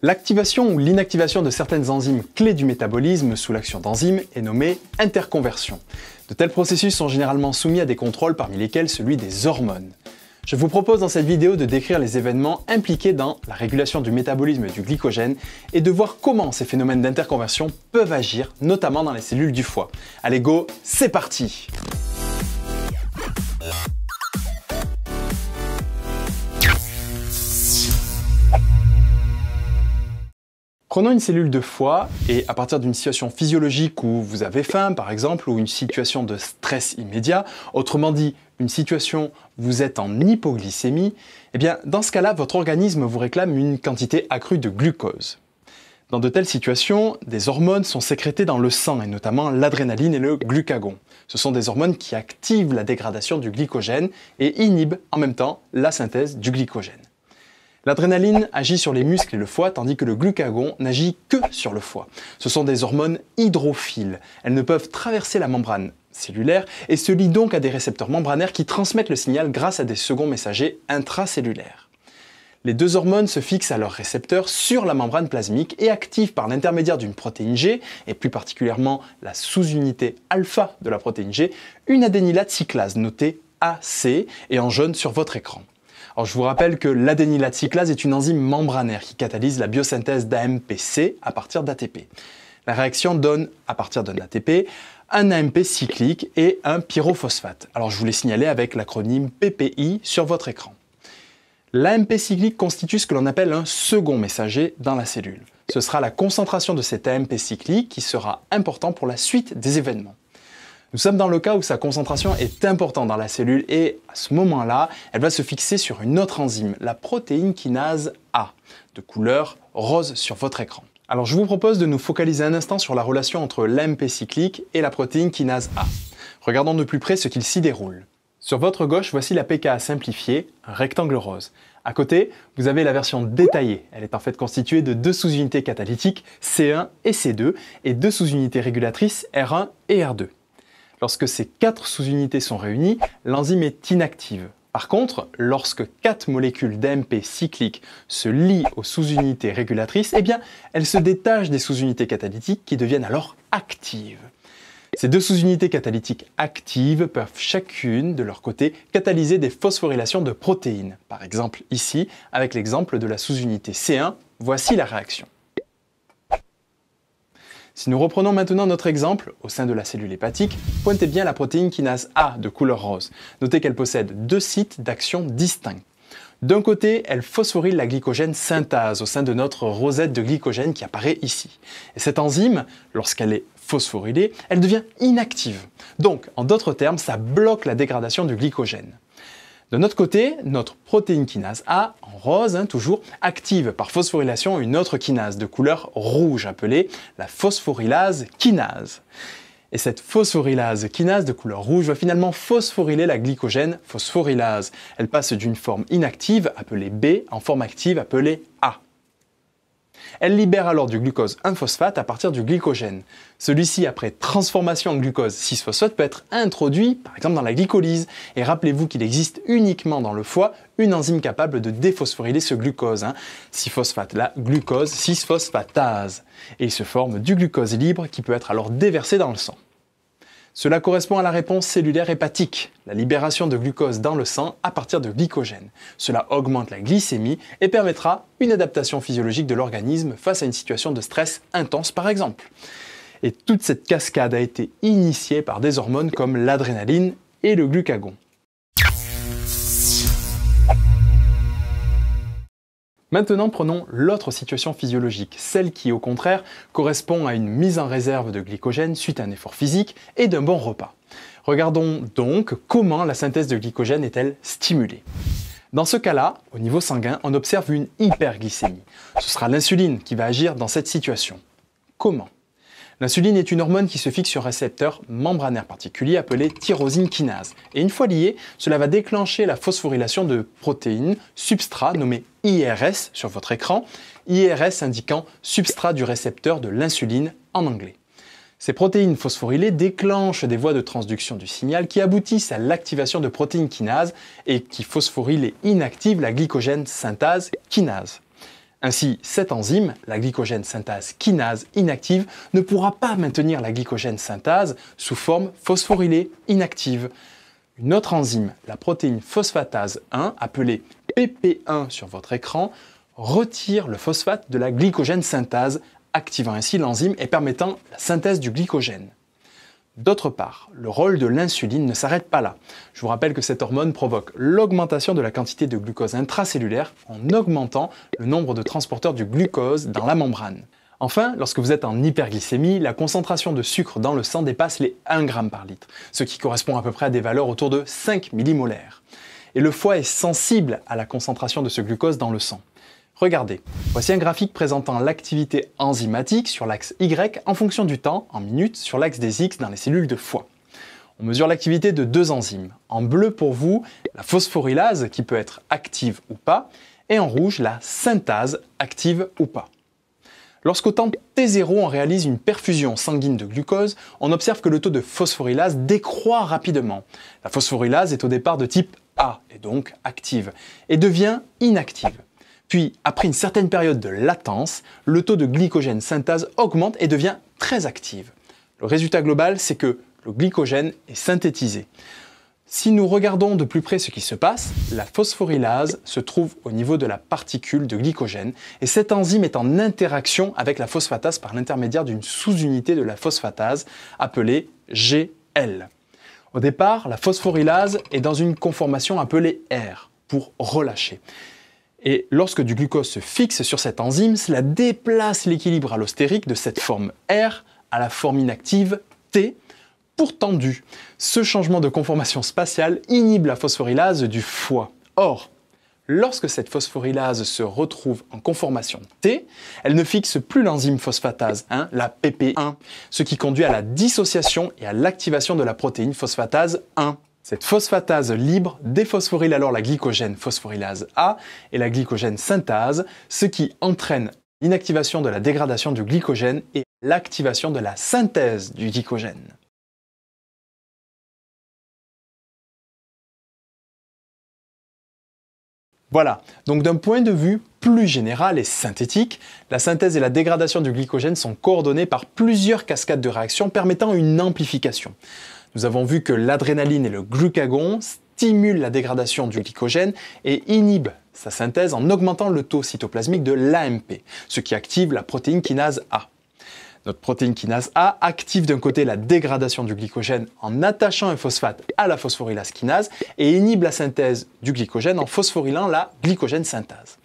L'activation ou l'inactivation de certaines enzymes clés du métabolisme sous l'action d'enzymes est nommée interconversion. De tels processus sont généralement soumis à des contrôles parmi lesquels celui des hormones. Je vous propose dans cette vidéo de décrire les événements impliqués dans la régulation du métabolisme du glycogène et de voir comment ces phénomènes d'interconversion peuvent agir, notamment dans les cellules du foie. Allez go, c'est parti Prenons une cellule de foie et à partir d'une situation physiologique où vous avez faim par exemple ou une situation de stress immédiat, autrement dit une situation où vous êtes en hypoglycémie, eh bien dans ce cas-là votre organisme vous réclame une quantité accrue de glucose. Dans de telles situations, des hormones sont sécrétées dans le sang, et notamment l'adrénaline et le glucagon. Ce sont des hormones qui activent la dégradation du glycogène et inhibent en même temps la synthèse du glycogène. L'adrénaline agit sur les muscles et le foie, tandis que le glucagon n'agit que sur le foie. Ce sont des hormones hydrophiles. Elles ne peuvent traverser la membrane cellulaire et se lient donc à des récepteurs membranaires qui transmettent le signal grâce à des seconds messagers intracellulaires. Les deux hormones se fixent à leurs récepteurs sur la membrane plasmique et activent par l'intermédiaire d'une protéine G, et plus particulièrement la sous-unité alpha de la protéine G, une adénylate cyclase notée AC et en jaune sur votre écran je vous rappelle que cyclase est une enzyme membranaire qui catalyse la biosynthèse d'AMPC à partir d'ATP. La réaction donne, à partir d'un ATP, un AMP cyclique et un pyrophosphate. Alors je vous l'ai signalé avec l'acronyme PPI sur votre écran. L'AMP cyclique constitue ce que l'on appelle un second messager dans la cellule. Ce sera la concentration de cet AMP cyclique qui sera important pour la suite des événements. Nous sommes dans le cas où sa concentration est importante dans la cellule et à ce moment-là, elle va se fixer sur une autre enzyme, la protéine kinase A, de couleur rose sur votre écran. Alors je vous propose de nous focaliser un instant sur la relation entre l'AMP cyclique et la protéine kinase A. Regardons de plus près ce qu'il s'y déroule. Sur votre gauche, voici la PKA simplifiée, un rectangle rose. À côté, vous avez la version détaillée. Elle est en fait constituée de deux sous-unités catalytiques, C1 et C2, et deux sous-unités régulatrices, R1 et R2. Lorsque ces quatre sous-unités sont réunies, l'enzyme est inactive. Par contre, lorsque quatre molécules d'AMP cycliques se lient aux sous-unités régulatrices, eh bien, elles se détachent des sous-unités catalytiques qui deviennent alors actives. Ces deux sous-unités catalytiques actives peuvent chacune, de leur côté, catalyser des phosphorylations de protéines. Par exemple, ici, avec l'exemple de la sous-unité C1, voici la réaction. Si nous reprenons maintenant notre exemple, au sein de la cellule hépatique, pointez bien la protéine kinase A de couleur rose. Notez qu'elle possède deux sites d'action distincts. D'un côté, elle phosphoryle la glycogène synthase au sein de notre rosette de glycogène qui apparaît ici. Et cette enzyme, lorsqu'elle est phosphorylée, elle devient inactive. Donc, en d'autres termes, ça bloque la dégradation du glycogène. De notre côté, notre protéine kinase A, en rose hein, toujours, active par phosphorylation une autre kinase de couleur rouge appelée la phosphorylase kinase. Et cette phosphorylase kinase de couleur rouge va finalement phosphoryler la glycogène phosphorylase. Elle passe d'une forme inactive appelée B en forme active appelée A. Elle libère alors du glucose 1-phosphate à partir du glycogène. Celui-ci, après transformation en glucose 6-phosphate, peut être introduit, par exemple dans la glycolyse. Et rappelez-vous qu'il existe uniquement dans le foie une enzyme capable de déphosphoryler ce glucose. 6-phosphate, hein. la glucose 6-phosphatase. Et il se forme du glucose libre qui peut être alors déversé dans le sang. Cela correspond à la réponse cellulaire hépatique, la libération de glucose dans le sang à partir de glycogène. Cela augmente la glycémie et permettra une adaptation physiologique de l'organisme face à une situation de stress intense par exemple. Et toute cette cascade a été initiée par des hormones comme l'adrénaline et le glucagon. Maintenant, prenons l'autre situation physiologique, celle qui au contraire correspond à une mise en réserve de glycogène suite à un effort physique et d'un bon repas. Regardons donc comment la synthèse de glycogène est-elle stimulée. Dans ce cas-là, au niveau sanguin, on observe une hyperglycémie. Ce sera l'insuline qui va agir dans cette situation. Comment L'insuline est une hormone qui se fixe sur un récepteur membranaire particulier appelé tyrosine kinase. Et une fois liée, cela va déclencher la phosphorylation de protéines substrat nommées IRS sur votre écran, IRS indiquant substrat du récepteur de l'insuline en anglais. Ces protéines phosphorylées déclenchent des voies de transduction du signal qui aboutissent à l'activation de protéines kinases et qui phosphorylent et inactivent la glycogène synthase kinase. Ainsi, cette enzyme, la glycogène synthase kinase inactive, ne pourra pas maintenir la glycogène synthase sous forme phosphorylée inactive. Une autre enzyme, la protéine phosphatase 1, appelée PP1 sur votre écran retire le phosphate de la glycogène synthase, activant ainsi l'enzyme et permettant la synthèse du glycogène. D'autre part, le rôle de l'insuline ne s'arrête pas là. Je vous rappelle que cette hormone provoque l'augmentation de la quantité de glucose intracellulaire en augmentant le nombre de transporteurs du glucose dans la membrane. Enfin, lorsque vous êtes en hyperglycémie, la concentration de sucre dans le sang dépasse les 1 g par litre, ce qui correspond à peu près à des valeurs autour de 5 millimolaires et le foie est sensible à la concentration de ce glucose dans le sang. Regardez, voici un graphique présentant l'activité enzymatique sur l'axe Y en fonction du temps, en minutes, sur l'axe des X dans les cellules de foie. On mesure l'activité de deux enzymes. En bleu pour vous, la phosphorylase qui peut être active ou pas, et en rouge, la synthase active ou pas. Lorsqu'au temps T0 on réalise une perfusion sanguine de glucose, on observe que le taux de phosphorylase décroît rapidement. La phosphorylase est au départ de type a est donc active et devient inactive. Puis, après une certaine période de latence, le taux de glycogène synthase augmente et devient très active. Le résultat global, c'est que le glycogène est synthétisé. Si nous regardons de plus près ce qui se passe, la phosphorylase se trouve au niveau de la particule de glycogène et cette enzyme est en interaction avec la phosphatase par l'intermédiaire d'une sous-unité de la phosphatase appelée GL. Au départ, la phosphorylase est dans une conformation appelée R pour relâcher. Et lorsque du glucose se fixe sur cette enzyme, cela déplace l'équilibre allostérique de cette forme R à la forme inactive T pour tendue. Ce changement de conformation spatiale inhibe la phosphorylase du foie. Or, Lorsque cette phosphorylase se retrouve en conformation T, elle ne fixe plus l'enzyme phosphatase, 1, la PP1, ce qui conduit à la dissociation et à l'activation de la protéine phosphatase 1. Cette phosphatase libre déphosphoryle alors la glycogène phosphorylase A et la glycogène synthase, ce qui entraîne l'inactivation de la dégradation du glycogène et l'activation de la synthèse du glycogène. Voilà, donc d'un point de vue plus général et synthétique, la synthèse et la dégradation du glycogène sont coordonnées par plusieurs cascades de réactions permettant une amplification. Nous avons vu que l'adrénaline et le glucagon stimulent la dégradation du glycogène et inhibent sa synthèse en augmentant le taux cytoplasmique de l'AMP, ce qui active la protéine kinase A. Notre protéine kinase A active d'un côté la dégradation du glycogène en attachant un phosphate à la phosphorylase kinase et inhibe la synthèse du glycogène en phosphorylant la glycogène synthase.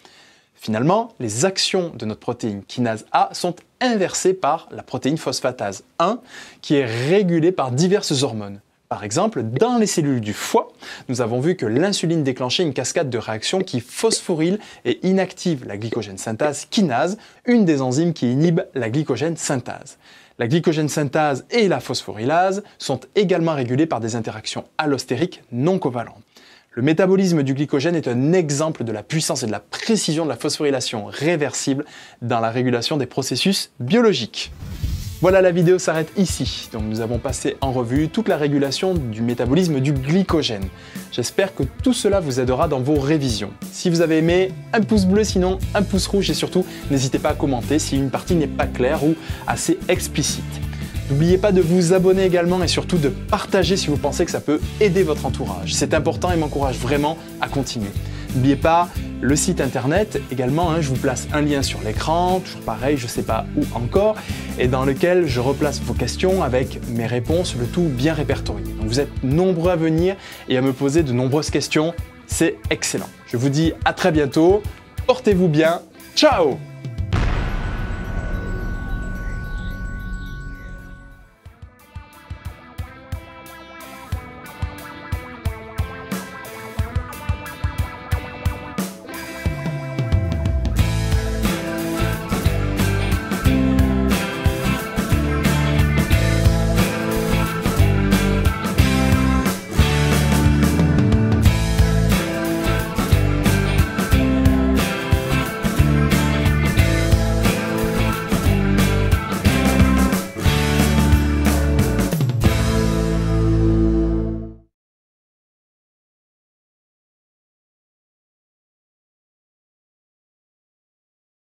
Finalement, les actions de notre protéine kinase A sont inversées par la protéine phosphatase 1 qui est régulée par diverses hormones. Par exemple, dans les cellules du foie, nous avons vu que l'insuline déclenchait une cascade de réactions qui phosphoryle et inactive la glycogène synthase kinase, une des enzymes qui inhibe la glycogène synthase. La glycogène synthase et la phosphorylase sont également régulées par des interactions allostériques non covalentes. Le métabolisme du glycogène est un exemple de la puissance et de la précision de la phosphorylation réversible dans la régulation des processus biologiques. Voilà, la vidéo s'arrête ici. Donc nous avons passé en revue toute la régulation du métabolisme du glycogène. J'espère que tout cela vous aidera dans vos révisions. Si vous avez aimé, un pouce bleu, sinon un pouce rouge et surtout n'hésitez pas à commenter si une partie n'est pas claire ou assez explicite. N'oubliez pas de vous abonner également et surtout de partager si vous pensez que ça peut aider votre entourage. C'est important et m'encourage vraiment à continuer. N'oubliez pas, le site internet également, hein, je vous place un lien sur l'écran, toujours pareil, je ne sais pas où encore, et dans lequel je replace vos questions avec mes réponses, le tout bien répertorié. Donc vous êtes nombreux à venir et à me poser de nombreuses questions, c'est excellent. Je vous dis à très bientôt, portez-vous bien, ciao